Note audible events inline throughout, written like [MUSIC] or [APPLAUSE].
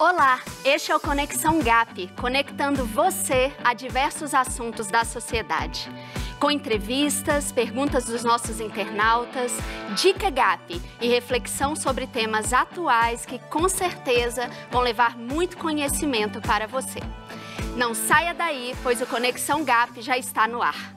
Olá, este é o Conexão Gap, conectando você a diversos assuntos da sociedade. Com entrevistas, perguntas dos nossos internautas, dica Gap e reflexão sobre temas atuais que com certeza vão levar muito conhecimento para você. Não saia daí, pois o Conexão Gap já está no ar.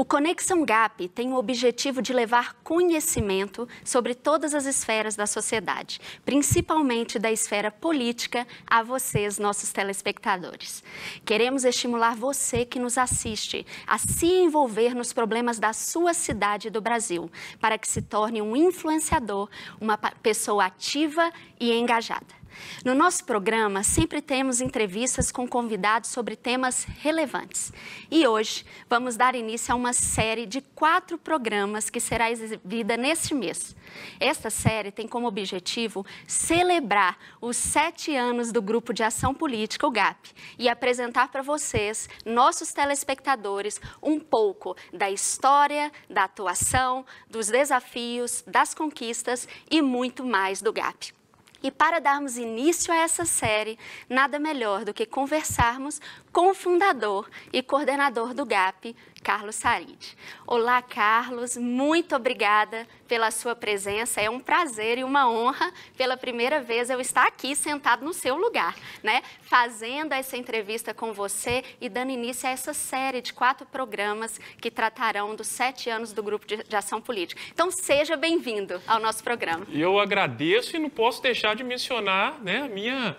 O Conexão Gap tem o objetivo de levar conhecimento sobre todas as esferas da sociedade, principalmente da esfera política, a vocês, nossos telespectadores. Queremos estimular você que nos assiste a se envolver nos problemas da sua cidade e do Brasil, para que se torne um influenciador, uma pessoa ativa e engajada. No nosso programa, sempre temos entrevistas com convidados sobre temas relevantes. E hoje vamos dar início a uma série de quatro programas que será exibida neste mês. Esta série tem como objetivo celebrar os sete anos do Grupo de Ação Política, o GAP, e apresentar para vocês, nossos telespectadores, um pouco da história, da atuação, dos desafios, das conquistas e muito mais do GAP. E para darmos início a essa série, nada melhor do que conversarmos com o fundador e coordenador do GAP, Carlos Saride. Olá, Carlos, muito obrigada pela sua presença. É um prazer e uma honra pela primeira vez eu estar aqui sentado no seu lugar, né? Fazendo essa entrevista com você e dando início a essa série de quatro programas que tratarão dos sete anos do Grupo de, Ação Política. Então, seja bem-vindo ao nosso programa. Eu agradeço e não posso deixar de mencionar né, a minha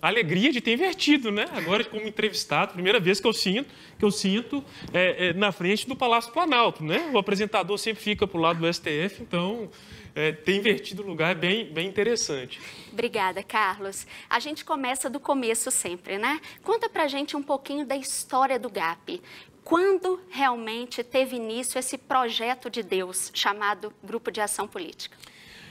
alegria de ter invertido, né? Agora, como entrevistado, primeira vez que eu sinto, que eu sinto é, é, na frente do Palácio Planalto, né? O apresentador sempre fica para o lado do STF, então é, ter invertido o lugar é bem, bem interessante. Obrigada, Carlos. A gente começa do começo sempre, né? Conta pra gente um pouquinho da história do GAP. Quando realmente teve início esse projeto de Deus chamado Grupo de Ação Política?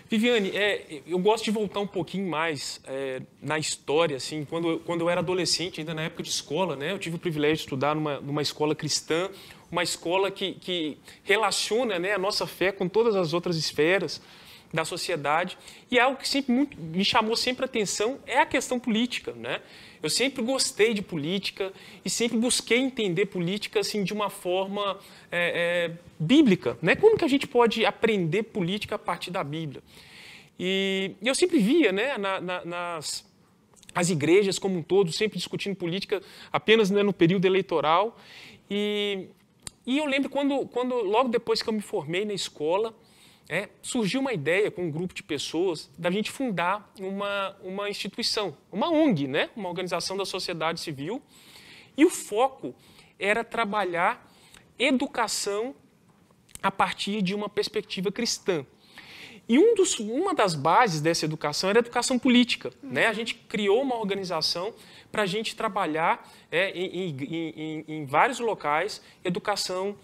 Viviane, é, eu gosto de voltar um pouquinho mais é, na história, assim, quando, quando eu era adolescente, ainda na época de escola, né? Eu tive o privilégio de estudar numa, numa escola cristã, uma escola que, que relaciona né, a nossa fé com todas as outras esferas da sociedade. E é algo que sempre muito, me chamou sempre atenção é a questão política, né? Eu sempre gostei de política e sempre busquei entender política assim de uma forma é, é, bíblica, né? Como que a gente pode aprender política a partir da Bíblia? E, e eu sempre via, né, na, na, nas as igrejas como um todo sempre discutindo política apenas né, no período eleitoral e, e eu lembro quando, quando logo depois que eu me formei na escola é, surgiu uma ideia com um grupo de pessoas da gente fundar uma, uma instituição, uma ONG, né? uma organização da sociedade civil, e o foco era trabalhar educação a partir de uma perspectiva cristã. E um dos, uma das bases dessa educação era a educação política. Uhum. Né? A gente criou uma organização para a gente trabalhar é, em, em, em, em vários locais educação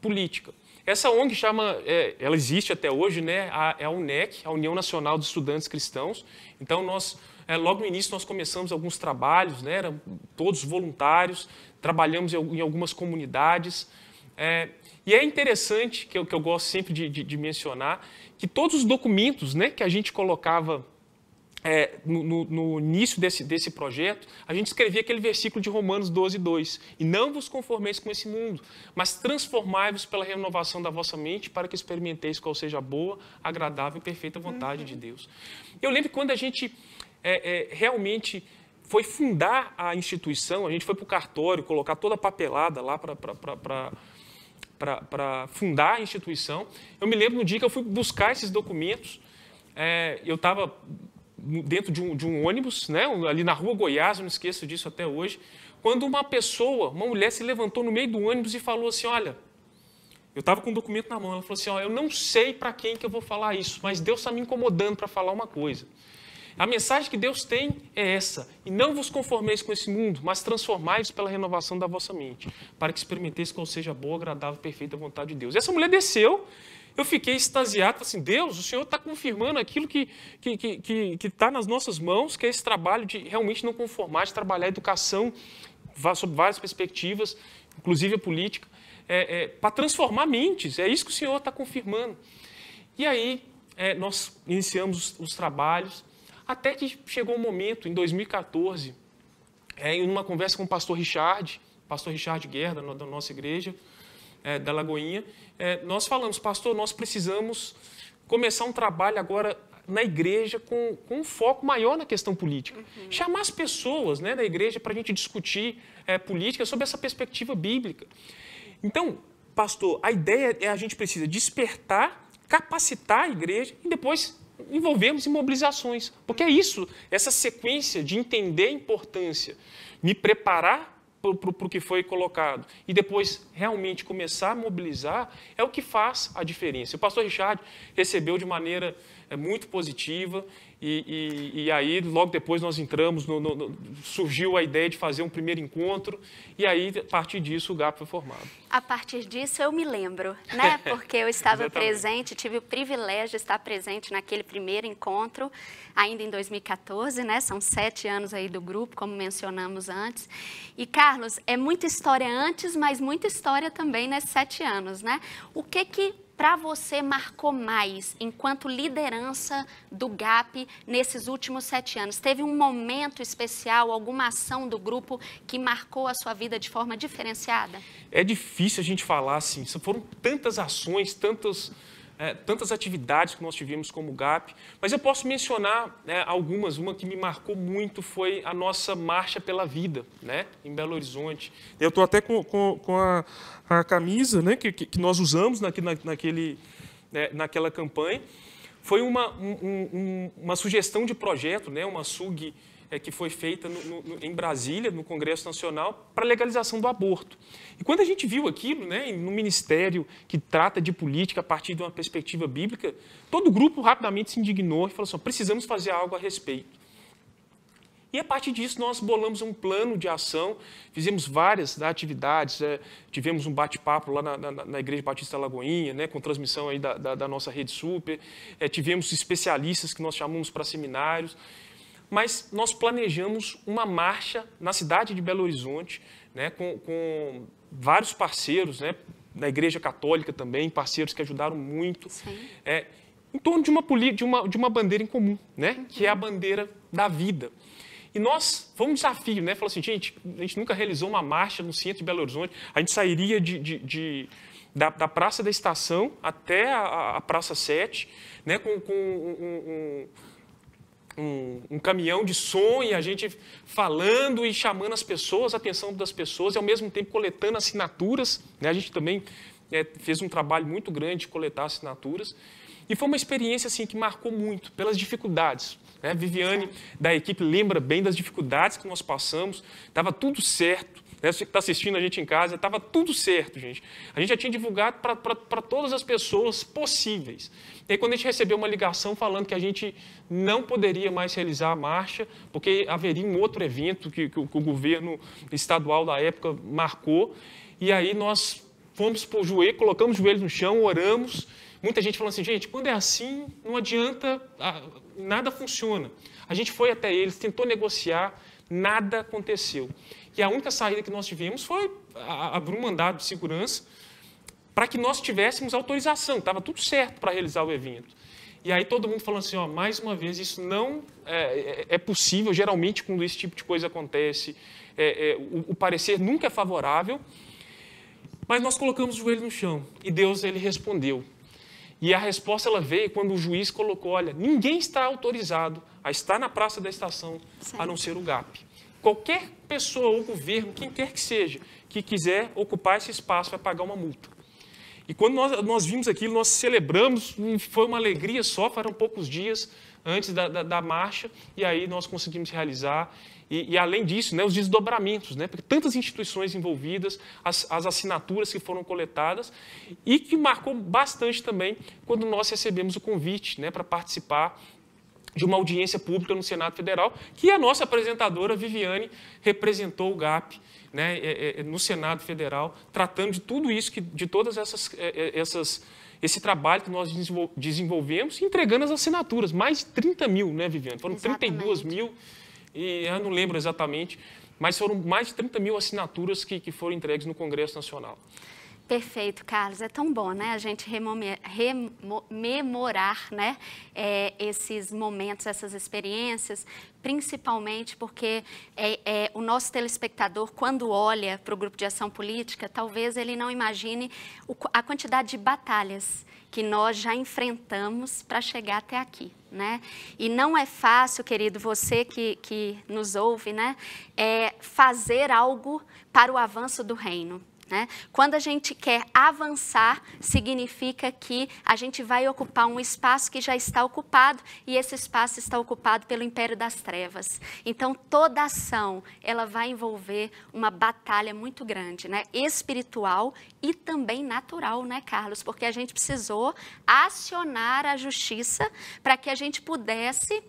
política. Essa ONG chama, é, ela existe até hoje, né? A, é a UNEC, a União Nacional dos Estudantes Cristãos. Então nós, é, logo no início nós começamos alguns trabalhos, né? Eram todos voluntários, trabalhamos em, em algumas comunidades. É, e é interessante que eu, que eu gosto sempre de, de, de mencionar que todos os documentos, né, que a gente colocava é, no, no, início desse, desse projeto, a gente escrevia aquele versículo de Romanos 12, 2. E não vos conformeis com esse mundo, mas transformai-vos pela renovação da vossa mente para que experimenteis qual seja a boa, agradável e perfeita vontade uhum. de Deus. Eu lembro quando a gente é, é, realmente foi fundar a instituição, a gente foi para o cartório colocar toda a papelada lá para para fundar a instituição. Eu me lembro no dia que eu fui buscar esses documentos, é, eu estava dentro de um, de um ônibus, né? ali na rua Goiás, não esqueço disso até hoje, quando uma pessoa, uma mulher, se levantou no meio do ônibus e falou assim: Olha, eu estava com um documento na mão, ela falou assim: Olha, eu não sei para quem que eu vou falar isso, mas Deus está me incomodando para falar uma coisa. A mensagem que Deus tem é essa: e não vos conformeis com esse mundo, mas transformai-vos pela renovação da vossa mente, para que experimenteis qual seja a boa, agradável, perfeita vontade de Deus. E essa mulher desceu eu fiquei extasiado, assim, Deus, o Senhor está confirmando aquilo que está que, que, que, que tá nas nossas mãos, que é esse trabalho de realmente não conformar, de trabalhar a educação sob várias perspectivas, inclusive a política, é, é, para transformar mentes. É isso que o Senhor está confirmando. E aí é, nós iniciamos os, os, trabalhos, até que chegou um momento, em 2014, é, em uma conversa com o pastor Richard, pastor Richard Guerra, da, da nossa igreja, é, da Lagoinha, é, nós falamos, pastor, nós precisamos começar um trabalho agora na igreja com, com um foco maior na questão política. Uhum. Chamar as pessoas né, da igreja para a gente discutir é, política sob essa perspectiva bíblica. Então, pastor, a ideia é a gente precisa despertar, capacitar a igreja e depois envolvemos em mobilizações. Porque é isso, essa sequência de entender a importância, me preparar para o que foi colocado e depois realmente começar a mobilizar é o que faz a diferença. O pastor Richard recebeu de maneira eh, muito positiva e, e, e, aí, logo depois, nós entramos, no, no, no, surgiu a ideia de fazer um primeiro encontro, e aí, a partir disso, o GAP foi formado. A partir disso, eu me lembro, [LAUGHS] né? Porque eu estava presente, tive o privilégio de estar presente naquele primeiro encontro, ainda em 2014, né? São sete anos aí do grupo, como mencionamos antes. E, Carlos, é muita história antes, mas muita história também nesses sete anos, né? O que que para você marcou mais enquanto liderança do GAP nesses últimos sete anos? Teve um momento especial, alguma ação do grupo que marcou a sua vida de forma diferenciada? É difícil a gente falar assim, foram tantas ações, tantos é, tantas atividades que nós tivemos como GAP, mas eu posso mencionar né, algumas. Uma que me marcou muito foi a nossa Marcha pela Vida, né, em Belo Horizonte. Eu estou até com, com, com a, a, camisa né, que, que nós usamos na, na, naquele, né, naquela campanha. Foi uma, um, um, uma sugestão de projeto, né, uma SUG é, que foi feita no, no, em Brasília, no Congresso Nacional, para a legalização do aborto. E quando a gente viu aquilo, né, no ministério que trata de política a partir de uma perspectiva bíblica, todo o grupo rapidamente se indignou e falou assim: precisamos fazer algo a respeito. E a partir disso, nós bolamos um plano de ação, fizemos várias atividades, é, tivemos um bate-papo lá na, na, na, Igreja Batista Lagoinha, né, com transmissão aí da, da, da nossa rede super, é, tivemos especialistas que nós chamamos para seminários mas nós planejamos uma marcha na cidade de Belo Horizonte, né, com, com vários parceiros, né, da Igreja Católica também, parceiros que ajudaram muito, é, em torno de uma, de, uma, de uma bandeira em comum, né, uhum. que é a bandeira da vida. E nós, foi um desafio, né? Falou assim, gente, a gente nunca realizou uma marcha no centro de Belo Horizonte. A gente sairia de, de, de da, da, Praça da Estação até a, a Praça 7, né? Com, com um, um, um, um, caminhão de som e a gente falando e chamando as pessoas, a atenção das pessoas e ao mesmo tempo coletando assinaturas. Né? A gente também é, fez um trabalho muito grande de coletar assinaturas. E foi uma experiência assim que marcou muito pelas dificuldades. Né? Viviane da equipe lembra bem das dificuldades que nós passamos. Tava tudo certo, você que está assistindo a gente em casa, estava tudo certo, gente. A gente já tinha divulgado para todas as pessoas possíveis. E aí, quando a gente recebeu uma ligação falando que a gente não poderia mais realizar a marcha, porque haveria um outro evento que, que, o, que o governo estadual da época marcou, e aí nós fomos para o joelho, colocamos os joelhos no chão, oramos. Muita gente falando assim, gente, quando é assim, não adianta, nada funciona. A gente foi até eles, tentou negociar, nada aconteceu que a única saída que nós tivemos foi abrir um mandado de segurança para que nós tivéssemos autorização, estava tudo certo para realizar o evento. E aí todo mundo falando assim, ó, mais uma vez, isso não é, é, é possível, geralmente quando esse tipo de coisa acontece, é, é, o, o, parecer nunca é favorável, mas nós colocamos o joelho no chão e Deus, ele respondeu. E a resposta, ela veio quando o juiz colocou, olha, ninguém está autorizado a estar na praça da estação, certo. a não ser o GAP qualquer pessoa ou governo, quem quer que seja, que quiser ocupar esse espaço vai pagar uma multa. E quando nós, nós vimos aquilo, nós celebramos, hum, foi uma alegria só, foram poucos dias antes da, da, da marcha, e aí nós conseguimos realizar. E, e, além disso, né, os desdobramentos, né, porque tantas instituições envolvidas, as, as assinaturas que foram coletadas, e que marcou bastante também quando nós recebemos o convite né, para participar de uma audiência pública no Senado Federal, que a nossa apresentadora Viviane representou o GAP né, é, é, é, no Senado Federal, tratando de tudo isso, que, de todas essas, essas esse trabalho que nós desenvolvemos, entregando as assinaturas, mais de 30 mil, né, Viviane? Foram exatamente. 32 mil, e eu não lembro exatamente, mas foram mais de 30 mil assinaturas que, que foram entregues no Congresso Nacional. Perfeito, Carlos. É tão bom, né? A gente rememorar, né? É, esses momentos, essas experiências, principalmente porque é, é, o nosso telespectador, quando olha para o grupo de ação política, talvez ele não imagine o, a quantidade de batalhas que nós já enfrentamos para chegar até aqui, né? E não é fácil, querido, você que, que nos ouve, né? É fazer algo para o avanço do reino. Né? Quando a gente quer avançar, significa que a gente vai ocupar um espaço que já está ocupado e esse espaço está ocupado pelo império das trevas. Então, toda ação ela vai envolver uma batalha muito grande, né? espiritual e também natural, né, Carlos? Porque a gente precisou acionar a justiça para que a gente pudesse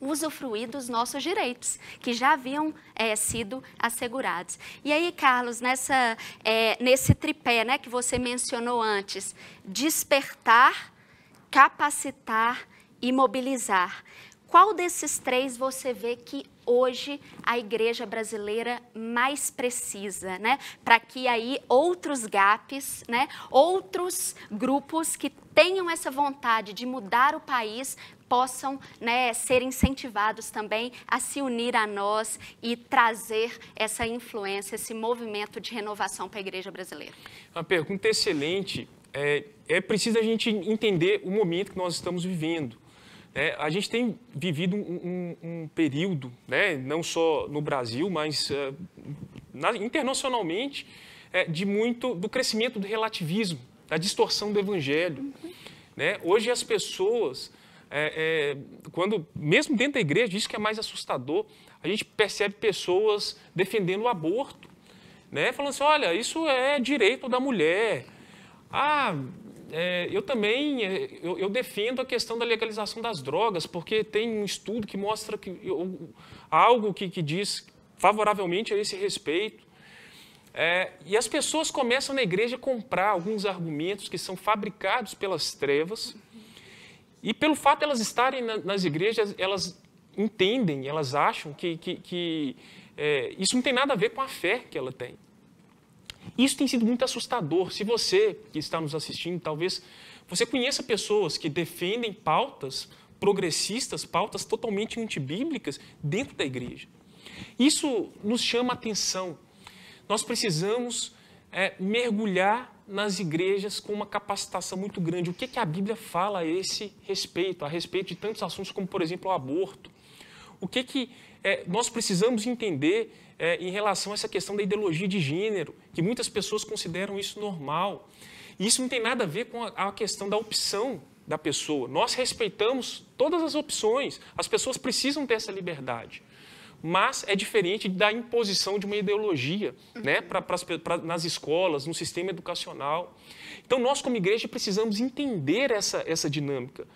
usufruir dos nossos direitos, que já haviam é, sido assegurados. E aí, Carlos, nessa, é, nesse tripé né, que você mencionou antes, despertar, capacitar e mobilizar. Qual desses três você vê que hoje a igreja brasileira mais precisa, né? Para que aí outros GAPs, né? Outros grupos que tenham essa vontade de mudar o país possam né, ser incentivados também a se unir a nós e trazer essa influência, esse movimento de renovação para a igreja brasileira. Uma pergunta excelente. É, é preciso a gente entender o momento que nós estamos vivendo. É, a gente tem vivido um, um, um, período, né, não só no Brasil, mas uh, na, internacionalmente, é, de muito do crescimento do relativismo, da distorção do evangelho. Uhum. Né? Hoje as pessoas, é, é, quando mesmo dentro da igreja, isso que é mais assustador, a gente percebe pessoas defendendo o aborto, né, falando assim, olha, isso é direito da mulher. Ah, é, eu também é, eu, eu, defendo a questão da legalização das drogas, porque tem um estudo que mostra que, eu, algo que, que diz favoravelmente a esse respeito. É, e as pessoas começam na igreja a comprar alguns argumentos que são fabricados pelas trevas. E pelo fato de elas estarem na, nas igrejas, elas entendem, elas acham que, que, que é, isso não tem nada a ver com a fé que ela tem. Isso tem sido muito assustador. Se você que está nos assistindo, talvez você conheça pessoas que defendem pautas progressistas, pautas totalmente antibíblicas dentro da igreja. Isso nos chama a atenção. Nós precisamos é, mergulhar nas igrejas com uma capacitação muito grande. O que, que a Bíblia fala a esse respeito, a respeito de tantos assuntos como, por exemplo, o aborto? O que, que é, nós precisamos entender é, em relação a essa questão da ideologia de gênero, que muitas pessoas consideram isso normal. E isso não tem nada a ver com a, a questão da opção da pessoa. Nós respeitamos todas as opções, as pessoas precisam ter essa liberdade mas é diferente da imposição de uma ideologia né, pra, pra, pra, nas escolas, no sistema educacional. Então, nós, como igreja, precisamos entender essa, essa dinâmica.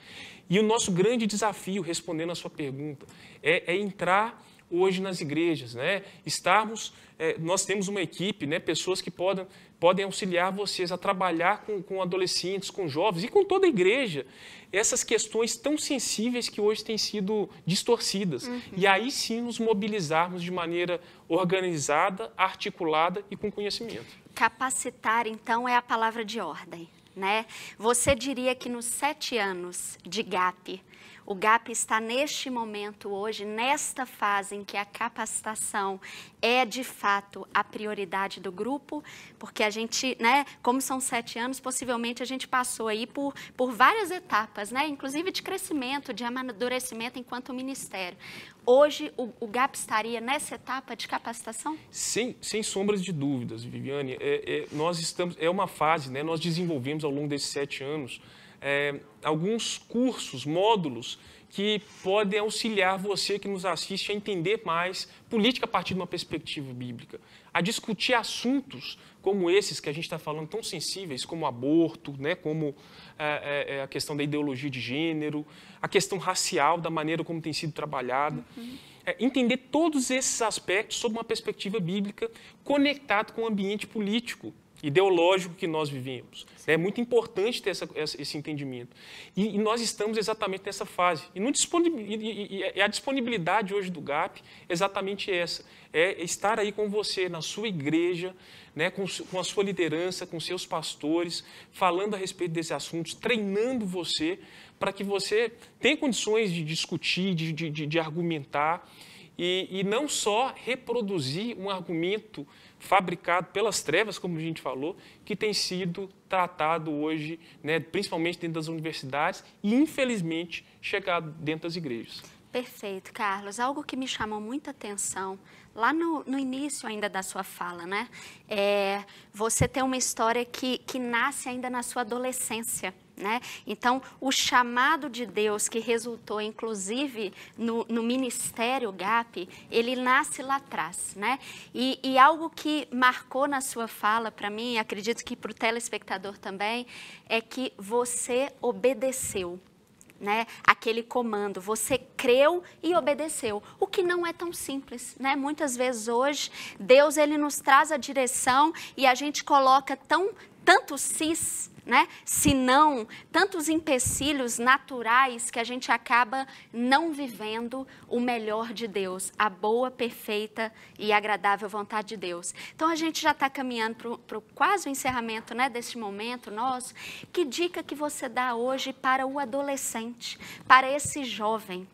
E o nosso grande desafio, respondendo à sua pergunta, é, é entrar hoje nas igrejas, né? Estarmos, é, nós temos uma equipe, né? Pessoas que podem, podem auxiliar vocês a trabalhar com, com adolescentes, com jovens e com toda a igreja. Essas questões tão sensíveis que hoje têm sido distorcidas. Uhum. E aí sim nos mobilizarmos de maneira organizada, articulada e com conhecimento. Capacitar, então, é a palavra de ordem, né? Você diria que nos sete anos de GAP, o GAP está neste momento hoje, nesta fase em que a capacitação é de fato a prioridade do grupo, porque a gente, né, como são sete anos, possivelmente a gente passou aí por, por várias etapas, né, inclusive de crescimento, de amadurecimento enquanto ministério. Hoje o, o GAP estaria nessa etapa de capacitação? Sem sem sombras de dúvidas, Viviane. É, é, nós estamos, é uma fase, né, nós desenvolvemos ao longo desses sete anos é, alguns cursos, módulos que podem auxiliar você que nos assiste a entender mais política a partir de uma perspectiva bíblica, a discutir assuntos como esses que a gente está falando tão sensíveis, como aborto, né, como é, é, é, a questão da ideologia de gênero, a questão racial, da maneira como tem sido trabalhada. Uhum. É, entender todos esses aspectos sob uma perspectiva bíblica, conectado com o ambiente político ideológico que nós vivemos. É muito importante ter essa, esse entendimento. E, e, nós estamos exatamente nessa fase. E, e, e, a disponibilidade hoje do GAP é exatamente essa. É estar aí com você, na sua igreja, né, com, com a sua liderança, com seus pastores, falando a respeito desses assuntos, treinando você para que você tenha condições de discutir, de, de, de, de argumentar. E, e não só reproduzir um argumento fabricado pelas trevas, como a gente falou, que tem sido tratado hoje, né, principalmente dentro das universidades e, infelizmente, chegado dentro das igrejas. Perfeito, Carlos. Algo que me chamou muita atenção lá no, no início ainda da sua fala, né? É, você tem uma história que, que nasce ainda na sua adolescência. Né? Então, o chamado de Deus, que resultou inclusive no, no ministério GAP, ele nasce lá atrás. Né? E, e algo que marcou na sua fala para mim, acredito que para o telespectador também, é que você obedeceu. Né, aquele comando. Você creu e obedeceu, o que não é tão simples, né? Muitas vezes hoje Deus ele nos traz a direção e a gente coloca tão tanto cis né? Senão, tantos empecilhos naturais que a gente acaba não vivendo o melhor de Deus, a boa, perfeita e agradável vontade de Deus. Então, a gente já está caminhando para quase o encerramento né, deste momento nosso. Que dica que você dá hoje para o adolescente, para esse jovem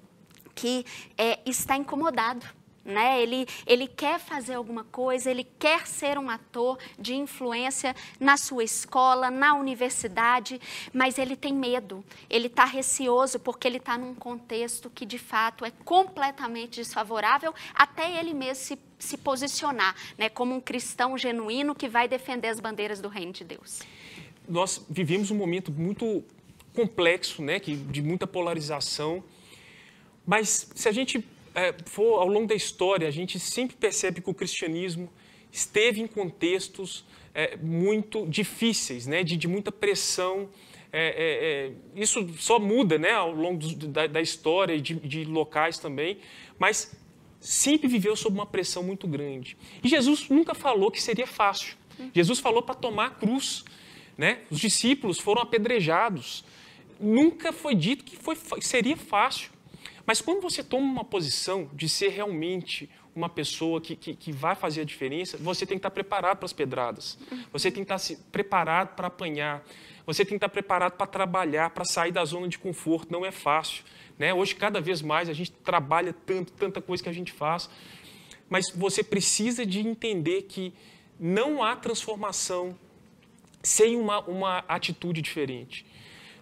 que é, está incomodado? Né? Ele, ele quer fazer alguma coisa, ele quer ser um ator de influência na sua escola, na universidade, mas ele tem medo, ele está receoso porque ele está num contexto que de fato é completamente desfavorável até ele mesmo se, se posicionar né? como um cristão genuíno que vai defender as bandeiras do reino de Deus. Nós vivemos um momento muito complexo, né? que, de muita polarização, mas se a gente é, for ao longo da história, a gente sempre percebe que o cristianismo esteve em contextos é, muito difíceis, né, de, de muita pressão. É, é, é isso só muda né, ao longo do, da, da, história e de, de locais também, mas sempre viveu sob uma pressão muito grande. E Jesus nunca falou que seria fácil. Jesus falou para tomar a cruz. Né? Os discípulos foram apedrejados. Nunca foi dito que foi, seria fácil. Mas quando você toma uma posição de ser realmente uma pessoa que, que, que vai fazer a diferença, você tem que estar preparado para as pedradas. Você tem que estar preparado para apanhar. Você tem que estar preparado para trabalhar, para sair da zona de conforto. Não é fácil. Né? Hoje, cada vez mais, a gente trabalha tanto, tanta coisa que a gente faz. Mas você precisa de entender que não há transformação sem uma, uma atitude diferente.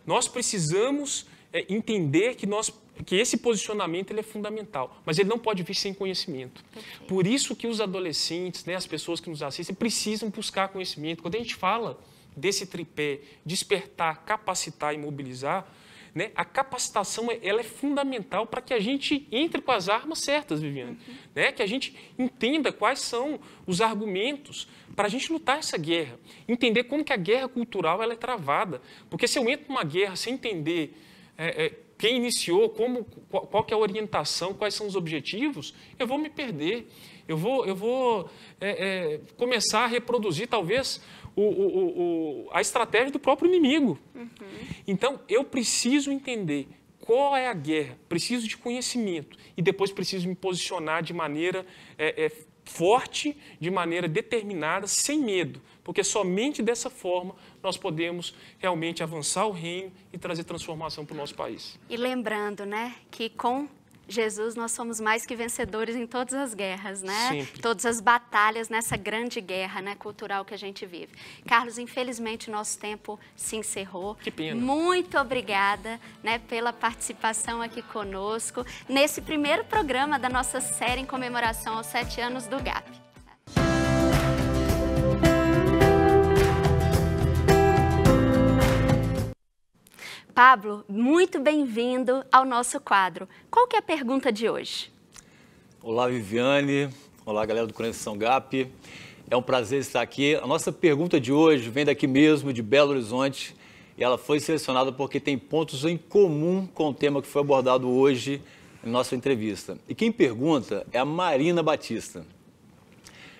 Nós precisamos é, entender que nós que esse posicionamento ele é fundamental, mas ele não pode vir sem conhecimento. Perfeito. Por isso que os adolescentes, né, as pessoas que nos assistem, precisam buscar conhecimento. Quando a gente fala desse tripé, despertar, capacitar e mobilizar, né, a capacitação ela é fundamental para que a gente entre com as armas certas, Viviane. Uhum. Né, que a gente entenda quais são os argumentos para a gente lutar essa guerra. Entender como que a guerra cultural ela é travada. Porque se eu entro numa guerra sem entender é, é, quem iniciou, como, qual, qual é a orientação, quais são os objetivos, eu vou me perder. Eu vou, eu vou é, é, começar a reproduzir, talvez, o, o, o, a estratégia do próprio inimigo. Uhum. Então, eu preciso entender qual é a guerra, preciso de conhecimento e depois preciso me posicionar de maneira é, é forte, de maneira determinada, sem medo, porque somente dessa forma nós podemos realmente avançar o reino e trazer transformação para o nosso país. E lembrando, né, que com Jesus, nós somos mais que vencedores em todas as guerras, né? Sempre. Todas as batalhas nessa grande guerra né, cultural que a gente vive. Carlos, infelizmente, nosso tempo se encerrou. Que pena. Muito obrigada né, pela participação aqui conosco nesse primeiro programa da nossa série em comemoração aos sete anos do GAP. Pablo, muito bem-vindo ao nosso quadro. Qual que é a pergunta de hoje? Olá, Viviane. Olá, galera do Conexão GAP. É um prazer estar aqui. A nossa pergunta de hoje vem daqui mesmo, de Belo Horizonte, e ela foi selecionada porque tem pontos em comum com o tema que foi abordado hoje em nossa entrevista. E quem pergunta é a Marina Batista.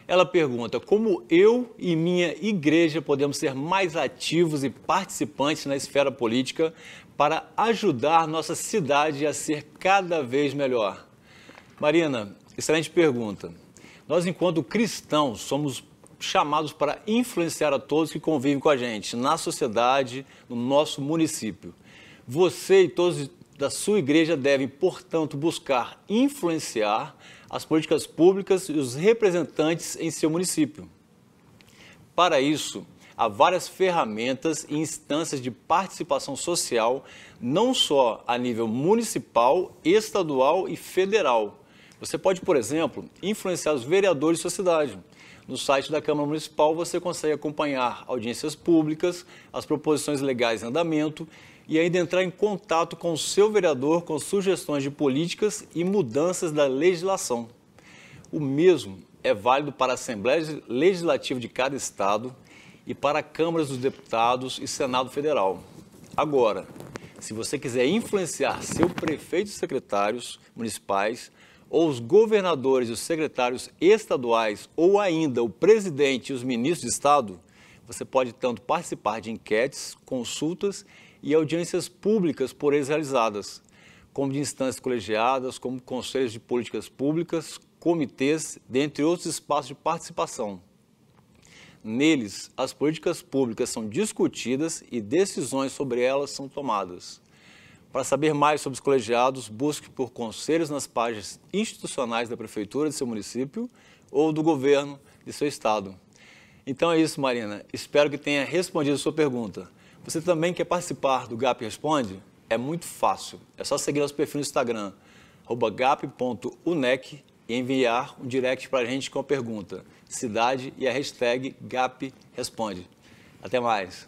Ela pergunta como eu e minha igreja podemos ser mais ativos e participantes na esfera política para ajudar nossa cidade a ser cada vez melhor. Marina, excelente pergunta. Nós, enquanto cristãos, somos chamados para influenciar a todos que convivem com a gente, na sociedade, no nosso município. Você e todos da sua igreja devem, portanto, buscar influenciar as políticas públicas e os representantes em seu município. Para isso, há várias ferramentas e instâncias de participação social, não só a nível municipal, estadual e federal. Você pode, por exemplo, influenciar os vereadores de sua cidade. No site da Câmara Municipal você consegue acompanhar audiências públicas, as proposições legais em andamento e ainda entrar em contato com o seu vereador com sugestões de políticas e mudanças da legislação. O mesmo é válido para a Assembleia Legislativa de cada estado e para câmaras dos deputados e Senado Federal. Agora, se você quiser influenciar seu prefeito e secretários municipais, ou os governadores e os secretários estaduais, ou ainda o presidente e os ministros de Estado, você pode tanto participar de enquetes, consultas e audiências públicas por eles realizadas, como de instâncias colegiadas, como conselhos de políticas públicas, comitês, dentre outros espaços de participação. Neles, as políticas públicas são discutidas e decisões sobre elas são tomadas. Para saber mais sobre os colegiados, busque por conselhos nas páginas institucionais da prefeitura de seu município ou do governo de seu estado. Então é isso, Marina. Espero que tenha respondido a sua pergunta. Você também quer participar do GAP Responde? É muito fácil. É só seguir nosso perfil no Instagram, gap.unec e enviar um direct para a gente com a pergunta, cidade e a hashtag GAP Responde. Até mais.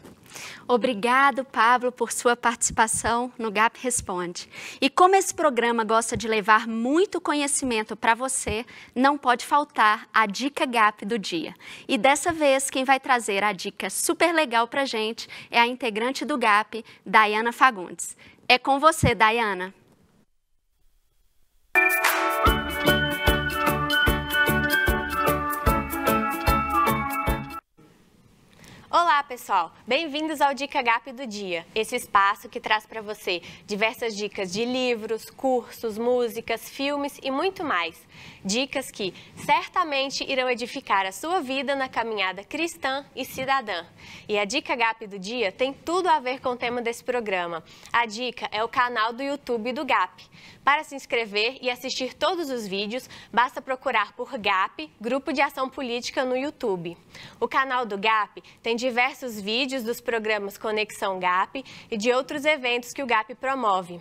Obrigado, Pablo, por sua participação no Gap Responde. E como esse programa gosta de levar muito conhecimento para você, não pode faltar a dica Gap do dia. E dessa vez, quem vai trazer a dica super legal para gente é a integrante do Gap, Dayana Fagundes. É com você, Dayana. Olá, pessoal! Bem-vindos ao Dica Gap do Dia, esse espaço que traz para você diversas dicas de livros, cursos, músicas, filmes e muito mais. Dicas que certamente irão edificar a sua vida na caminhada cristã e cidadã. E a Dica Gap do Dia tem tudo a ver com o tema desse programa. A dica é o canal do YouTube do Gap. Para se inscrever e assistir todos os vídeos, basta procurar por GAP, Grupo de Ação Política, no YouTube. O canal do GAP tem diversos vídeos dos programas Conexão GAP e de outros eventos que o GAP promove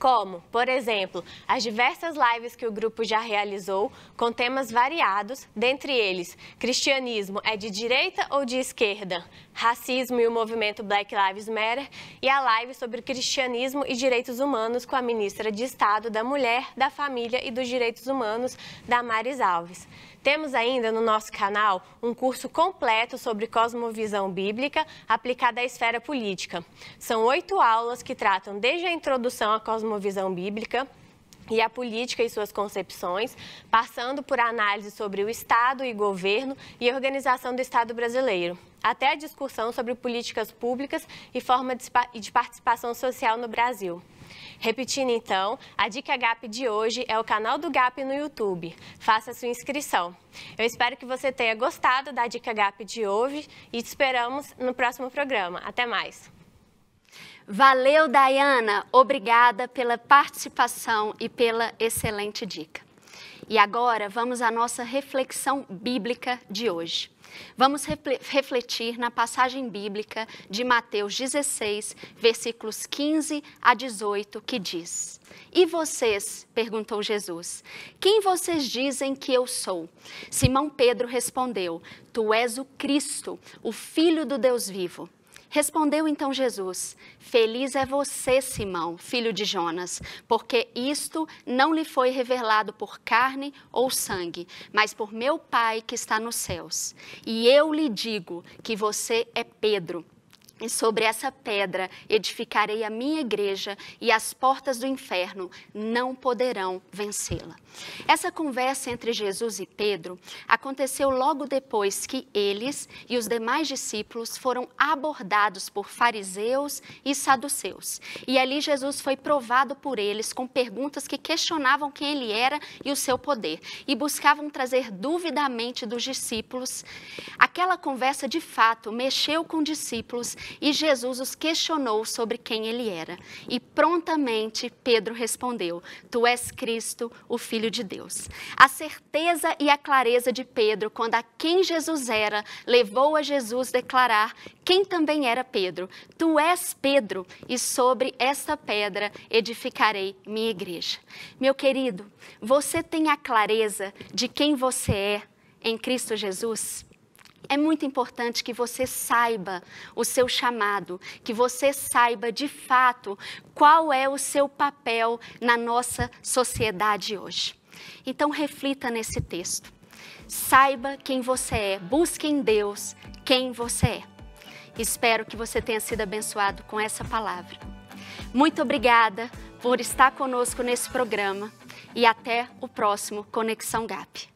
como, por exemplo, as diversas lives que o grupo já realizou com temas variados, dentre eles: cristianismo é de direita ou de esquerda? Racismo e o movimento Black Lives Matter, e a live sobre cristianismo e direitos humanos com a ministra de Estado da Mulher, da Família e dos Direitos Humanos, Damares Alves. Temos ainda no nosso canal um curso completo sobre cosmovisão bíblica aplicada à esfera política. São oito aulas que tratam desde a introdução à cosmovisão bíblica, e a política e suas concepções, passando por análise sobre o Estado e governo e organização do Estado brasileiro, até a discussão sobre políticas públicas e forma de participação social no Brasil. Repetindo então, a Dica Gap de hoje é o canal do Gap no YouTube. Faça sua inscrição. Eu espero que você tenha gostado da Dica Gap de hoje e te esperamos no próximo programa. Até mais! Valeu, Dayana! Obrigada pela participação e pela excelente dica. E agora vamos à nossa reflexão bíblica de hoje. Vamos refletir na passagem bíblica de Mateus 16, versículos 15 a 18, que diz: E vocês, perguntou Jesus, quem vocês dizem que eu sou? Simão Pedro respondeu: Tu és o Cristo, o Filho do Deus vivo. Respondeu então Jesus: Feliz é você, Simão, filho de Jonas, porque isto não lhe foi revelado por carne ou sangue, mas por meu Pai que está nos céus. E eu lhe digo que você é Pedro e sobre essa pedra edificarei a minha igreja e as portas do inferno não poderão vencê-la. Essa conversa entre Jesus e Pedro aconteceu logo depois que eles e os demais discípulos foram abordados por fariseus e saduceus. E ali Jesus foi provado por eles com perguntas que questionavam quem ele era e o seu poder e buscavam trazer dúvida à mente dos discípulos. Aquela conversa de fato mexeu com discípulos e Jesus os questionou sobre quem ele era. E prontamente Pedro respondeu: Tu és Cristo, o Filho de Deus. A certeza e a clareza de Pedro quando a quem Jesus era levou a Jesus declarar quem também era Pedro: Tu és Pedro, e sobre esta pedra edificarei minha igreja. Meu querido, você tem a clareza de quem você é em Cristo Jesus? é muito importante que você saiba o seu chamado, que você saiba de fato qual é o seu papel na nossa sociedade hoje. Então, reflita nesse texto. Saiba quem você é, busque em Deus quem você é. Espero que você tenha sido abençoado com essa palavra. Muito obrigada por estar conosco nesse programa e até o próximo Conexão GAP.